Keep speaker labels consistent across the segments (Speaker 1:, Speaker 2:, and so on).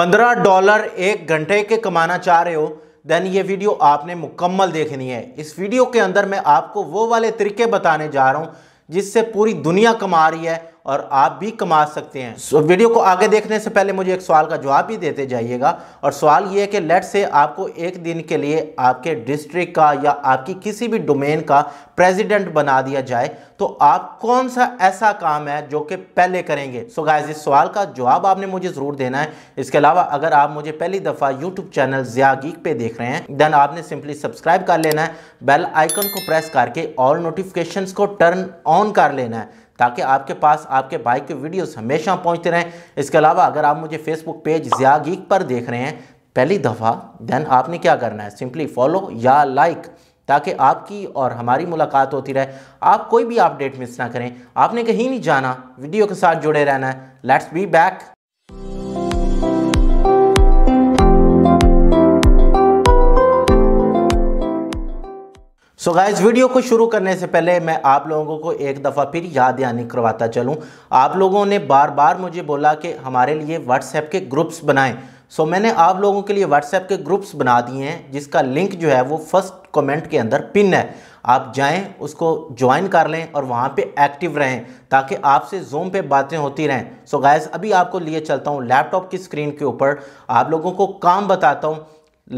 Speaker 1: पंद्रह डॉलर एक घंटे के कमाना चाह रहे हो देन ये वीडियो आपने मुकम्मल देखनी है इस वीडियो के अंदर मैं आपको वो वाले तरीके बताने जा रहा हूँ जिससे पूरी दुनिया कमा रही है और आप भी कमा सकते हैं so, वीडियो को आगे देखने से पहले मुझे एक सवाल का जवाब भी देते जाइएगा और सवाल ये है कि लेट से आपको एक दिन के लिए आपके डिस्ट्रिक्ट का या आपकी किसी भी डोमेन का प्रेसिडेंट बना दिया जाए तो आप कौन सा ऐसा काम है जो कि पहले करेंगे सो so, गाइज इस सवाल का जवाब आपने मुझे ज़रूर देना है इसके अलावा अगर आप मुझे पहली दफ़ा यूट्यूब चैनल जिया गीक पे देख रहे हैं देन आपने सिंपली सब्सक्राइब कर लेना है बेल आइकन को प्रेस करके ऑल नोटिफिकेशन को टर्न ऑन कर लेना है ताकि आपके पास आपके बाइक के वीडियोस हमेशा पहुंचते रहें इसके अलावा अगर आप मुझे फेसबुक पेज ज़िया गीक पर देख रहे हैं पहली दफ़ा देन आपने क्या करना है सिंपली फॉलो या लाइक ताकि आपकी और हमारी मुलाकात होती रहे आप कोई भी अपडेट मिस ना करें आपने कहीं नहीं जाना वीडियो के साथ जुड़े रहना है let's be back so so guys video को शुरू करने से पहले मैं आप लोगों को एक दफ़ा फिर याद यानी करवाता चलूँ आप लोगों ने बार बार मुझे बोला कि हमारे लिए व्हाट्सएप के ग्रुप्स बनाएं सो so, मैंने आप लोगों के लिए व्हाट्सएप के ग्रुप्स बना दिए हैं जिसका लिंक जो है वो फर्स्ट कमेंट के अंदर पिन है आप जाएं उसको ज्वाइन कर लें और वहाँ पर एक्टिव रहें ताकि आपसे जूम पर बातें होती रहें सो so, गैस अभी आपको लिए चलता हूँ लैपटॉप की स्क्रीन के ऊपर आप लोगों को काम बताता हूँ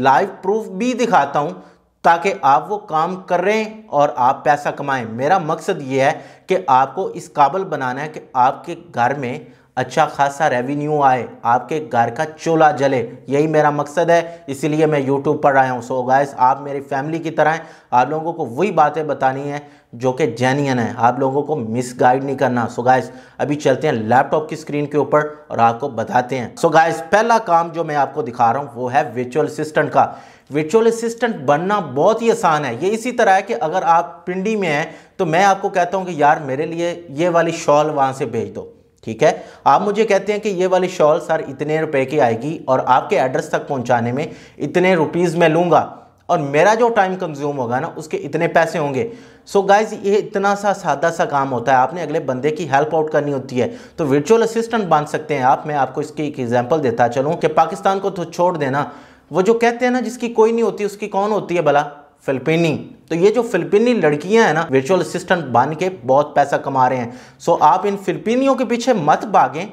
Speaker 1: लाइव प्रूफ भी दिखाता हूँ ताकि आप वो काम करें और आप पैसा कमाएं मेरा मकसद ये है कि आपको इस काबल बनाना है कि आपके घर में अच्छा खासा रेवेन्यू आए आपके घर का चूल्हा जले यही मेरा मकसद है इसीलिए मैं यूट्यूब पर आया हूँ सो गायस आप मेरी फैमिली की तरह हैं आप लोगों को वही बातें बतानी है जो कि जेन्यन है आप लोगों को मिस गाइड नहीं करना सो गायस अभी चलते हैं लैपटॉप की स्क्रीन के ऊपर और आपको बताते हैं सो गायस पहला काम जो मैं आपको दिखा रहा हूँ वो है वर्चुअल असिस्टेंट का वर्चुअल असिस्टेंट बनना बहुत ही आसान है ये इसी तरह है कि अगर आप पिंडी में हैं तो मैं आपको कहता हूँ कि यार मेरे लिए ये वाली शॉल वहाँ से भेज दो ठीक है आप मुझे कहते हैं कि ये वाली शॉल सर इतने रुपए की आएगी और आपके एड्रेस तक पहुंचाने में इतने रुपीज़ मैं लूँगा और मेरा जो टाइम कंज्यूम होगा ना उसके इतने पैसे होंगे सो so गाइज ये इतना सा सादा सा काम होता है आपने अगले बंदे की हेल्प आउट करनी होती है तो वर्चुअल असिस्टेंट बांध सकते हैं आप मैं आपको इसकी एक एग्जाम्पल देता चलूँ कि पाकिस्तान को तो छोड़ देना वो जो कहते हैं ना जिसकी कोई नहीं होती उसकी कौन होती है भला फिलिपिनी तो ये जो फिलिपिनी लड़कियां हैं ना वर्चुअल असिस्टेंट बन के बहुत पैसा कमा रहे हैं सो आप इन फिलिपिनियों के पीछे मत भागें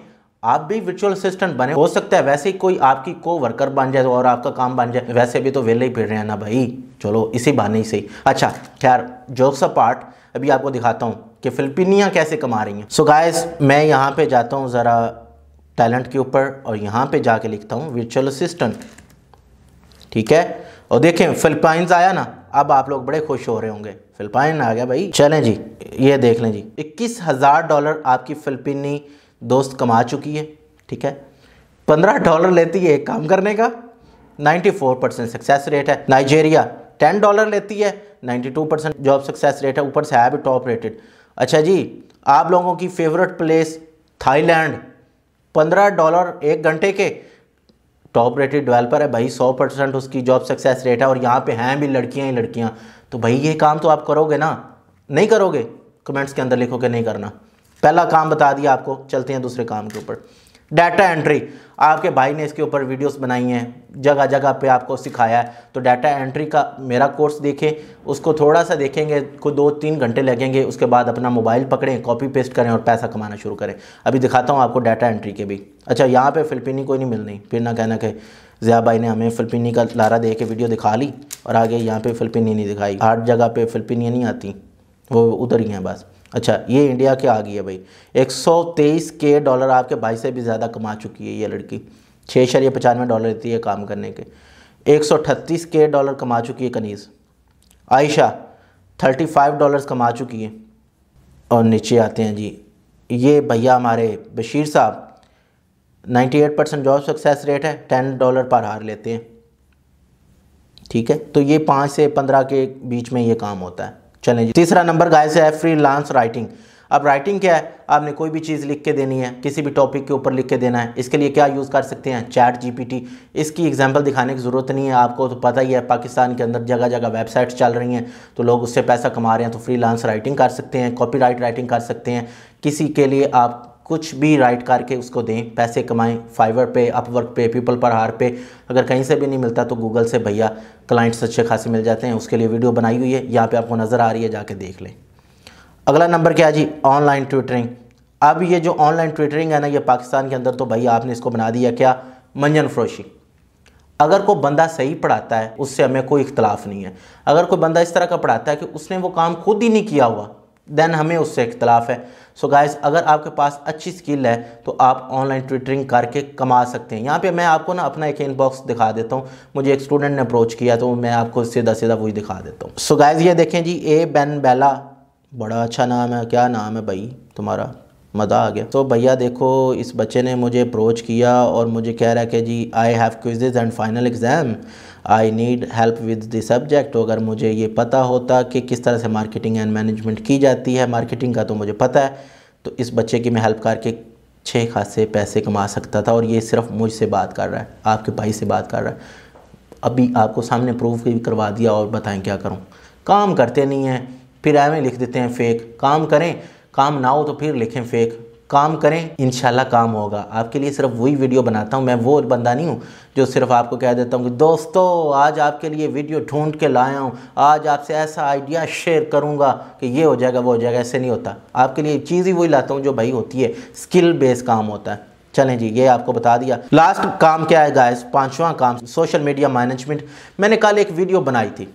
Speaker 1: आप भी वर्चुअल असिस्टेंट बने हो सकता है वैसे ही कोई आपकी को वर्कर बन जाए और आपका काम बन जाए वैसे भी तो वेले ही फिर रहे हैं ना भाई चलो इसी बहाने ही अच्छा खैर जोक्स पार्ट अभी आपको दिखाता हूँ कि फिलिपिनियाँ कैसे कमा रही हैं सो गायस मैं यहाँ पे जाता हूँ ज़रा टैलेंट के ऊपर और यहाँ पे जाके लिखता हूँ वर्चुअल असिस्टेंट ठीक है और देखें फिलिपाइंस आया ना अब आप लोग बड़े खुश हो रहे होंगे फिलिपाइन आ गया भाई चलें जी ये देख लें जी इक्कीस हज़ार डॉलर आपकी फिलपिनी दोस्त कमा चुकी है ठीक है पंद्रह डॉलर लेती है एक काम करने का ninety four percent success rate है नाइजेरिया टेन डॉलर लेती है ninety two percent job success rate है ऊपर से है भी टॉप रेटेड अच्छा जी आप लोगों की फेवरेट प्लेस थाईलैंड पंद्रह डॉलर एक घंटे के टॉप रेटेड डेवलपर है भाई सौ परसेंट उसकी जॉब सक्सेस रेट है और यहाँ पे हैं भी लड़कियाँ ही लड़कियाँ तो भाई ये काम तो आप करोगे ना नहीं करोगे कमेंट्स के अंदर लिखोगे नहीं करना पहला काम बता दिया आपको चलते हैं दूसरे काम के ऊपर डाटा एंट्री आपके भाई ने इसके ऊपर वीडियोस बनाई हैं जगह जगह पे आपको सिखाया है तो डाटा एंट्री का मेरा कोर्स देखें उसको थोड़ा सा देखेंगे को दो तीन घंटे लगेंगे उसके बाद अपना मोबाइल पकड़ें कॉपी पेस्ट करें और पैसा कमाना शुरू करें अभी दिखाता हूँ आपको डाटा एंट्री के भी अच्छा यहाँ पर फिलपिनी कोई नहीं मिल रही फिर ना कहना कि ज़िया भाई ने हमें फिलपिनी का लारा दे के वीडियो दिखा ली और आगे यहाँ पर फिलपिनी नहीं दिखाई हर जगह पर फिलपिनियाँ नहीं आती वो उधर ही हैं बस अच्छा ये इंडिया के आ गई है भाई 123 के डॉलर आपके भाई से भी ज़्यादा कमा चुकी है ये लड़की छः या पचानवे डॉलर देती है काम करने के एक के डॉलर कमा चुकी है कनीज आयशा 35 डॉलर कमा चुकी है और नीचे आते हैं जी ये भैया हमारे बशीर साहब 98 परसेंट जॉब सक्सेस रेट है 10 डॉलर पर हार लेते हैं ठीक है तो ये पाँच से पंद्रह के बीच में ये काम होता है चलें जी तीसरा नंबर से है फ्री लांस राइटिंग अब राइटिंग क्या है आपने कोई भी चीज़ लिख के देनी है किसी भी टॉपिक के ऊपर लिख के देना है इसके लिए क्या यूज़ कर सकते हैं चैट जीपीटी इसकी एग्जांपल दिखाने की ज़रूरत नहीं है आपको तो पता ही है पाकिस्तान के अंदर जगह जगह वेबसाइट्स चल रही हैं तो लोग उससे पैसा कमा रहे हैं तो फ्री राइटिंग कर सकते हैं कॉपी राइटिंग कर सकते हैं किसी के लिए आप कुछ भी राइट करके उसको दें पैसे कमाएं फाइवर पे अपवर्क पे पीपल पर हार पे अगर कहीं से भी नहीं मिलता तो गूगल से भैया क्लाइंट्स अच्छे खासे मिल जाते हैं उसके लिए वीडियो बनाई हुई है यहाँ पे आपको नज़र आ रही है जाके देख लें अगला नंबर क्या जी ऑनलाइन ट्विटरिंग अब ये जो ऑनलाइन ट्विटरिंग है ना ये पाकिस्तान के अंदर तो भैया आपने इसको बना दिया क्या मंजन फ्रोशी अगर कोई बंदा सही पढ़ाता है उससे हमें कोई इख्तलाफ नहीं है अगर कोई बंदा इस तरह का पढ़ाता है कि उसने वो काम खुद ही नहीं किया हुआ देन हमें उससे इख्तलाफ है सो so गायस अगर आपके पास अच्छी स्किल है तो आप ऑनलाइन ट्विटरिंग करके कमा सकते हैं यहाँ पे मैं आपको ना अपना एक इनबॉक्स दिखा देता हूँ मुझे एक स्टूडेंट ने अप्रोच किया तो मैं आपको सीधा सीधा वही दिखा देता हूँ सो so ये देखें जी ए बेन बेला बड़ा अच्छा नाम है क्या नाम है भाई तुम्हारा मज़ा आ गया तो भैया देखो इस बच्चे ने मुझे अप्रोच किया और मुझे कह रहा है कि जी I have quizzes and final exam I need help with the subject तो अगर मुझे ये पता होता कि किस तरह से मार्केटिंग एंड मैनेजमेंट की जाती है मार्केटिंग का तो मुझे पता है तो इस बच्चे की मैं हेल्प करके छः खासे पैसे कमा सकता था और ये सिर्फ मुझसे बात कर रहा है आपके भाई से बात कर रहा है अभी आपको सामने प्रूफ भी करवा दिया और बताएं क्या करूं काम करते नहीं हैं फिर एवें लिख देते हैं फेक काम करें काम ना हो तो फिर लिखें फेक काम करें इन काम होगा आपके लिए सिर्फ वही वीडियो बनाता हूँ मैं वो बंदा नहीं हूँ जो सिर्फ आपको कह देता हूँ कि दोस्तों आज आपके लिए वीडियो ढूंढ के लाया हूँ आज आपसे ऐसा आइडिया शेयर करूँगा कि ये हो जाएगा वो हो जाएगा ऐसे नहीं होता आपके लिए चीज़ ही वही लाता हूँ जो भाई होती है स्किल बेस्ड काम होता है चलें जी ये आपको बता दिया लास्ट काम क्या है गाइस पाँचवा काम सोशल मीडिया मैनेजमेंट मैंने कल एक वीडियो बनाई थी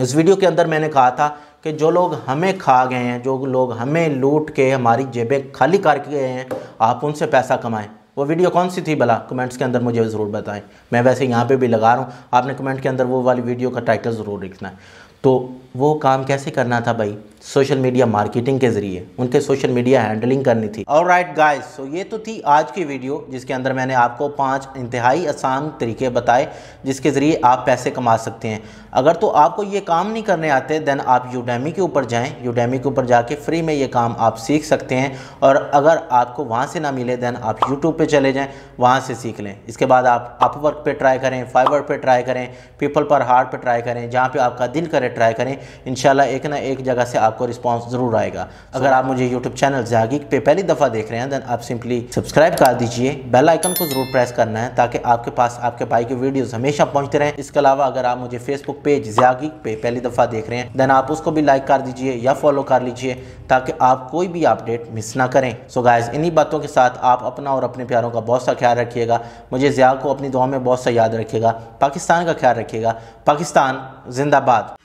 Speaker 1: इस वीडियो के अंदर मैंने कहा था कि जो लोग हमें खा गए हैं जो लोग हमें लूट के हमारी जेबें खाली करके गए हैं आप उनसे पैसा कमाएं वो वीडियो कौन सी थी भला कमेंट्स के अंदर मुझे ज़रूर बताएं मैं वैसे यहाँ पे भी लगा रहा हूँ आपने कमेंट के अंदर वो वाली वीडियो का टाइटल ज़रूर लिखना है तो वो काम कैसे करना था भाई सोशल मीडिया मार्केटिंग के जरिए उनके सोशल मीडिया हैंडलिंग करनी थी और राइट गाइज सो ये तो थी आज की वीडियो जिसके अंदर मैंने आपको पांच इंतहाई आसान तरीके बताए जिसके ज़रिए आप पैसे कमा सकते हैं अगर तो आपको ये काम नहीं करने आते देन आप यूडेमी के ऊपर जाएं यूडेमी के ऊपर जाके फ्री में ये काम आप सीख सकते हैं और अगर आपको वहाँ से ना मिले देन आप यूट्यूब पर चले जाएँ वहाँ से सीख लें इसके बाद आप अपवर्क पर ट्राई करें फाइवर पर ट्राई करें पीपल पर हार्ट पर ट्राई करें जहाँ पर आपका दिल करे ट्राई करें इन एक ना एक जगह से आपको रिस्पॉन्स ज़रूर आएगा अगर आप मुझे यूट्यूब चैनल जागी पे पहली दफ़ा देख रहे हैं दैन आप सिंपली सब्सक्राइब कर दीजिए बेल आइकन को ज़रूर प्रेस करना है ताकि आपके पास आपके भाई के वीडियोस हमेशा पहुंचते रहें इसके अलावा अगर आप मुझे फेसबुक पेज ज्यागी पे पहली दफ़ा देख रहे हैं दैन आप उसको भी लाइक कर दीजिए या फॉलो कर लीजिए ताकि आप कोई भी अपडेट मिस ना करें सो गायज इन्हीं बातों के साथ आप अपना और अपने प्यारों का बहुत सा ख्याल रखिएगा मुझे ज़्या को अपनी दुआ में बहुत सा याद रखिएगा पाकिस्तान का ख्याल रखिएगा पाकिस्तान जिंदाबाद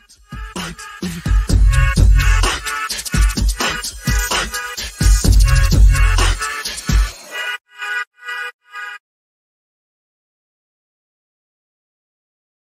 Speaker 1: Thank you.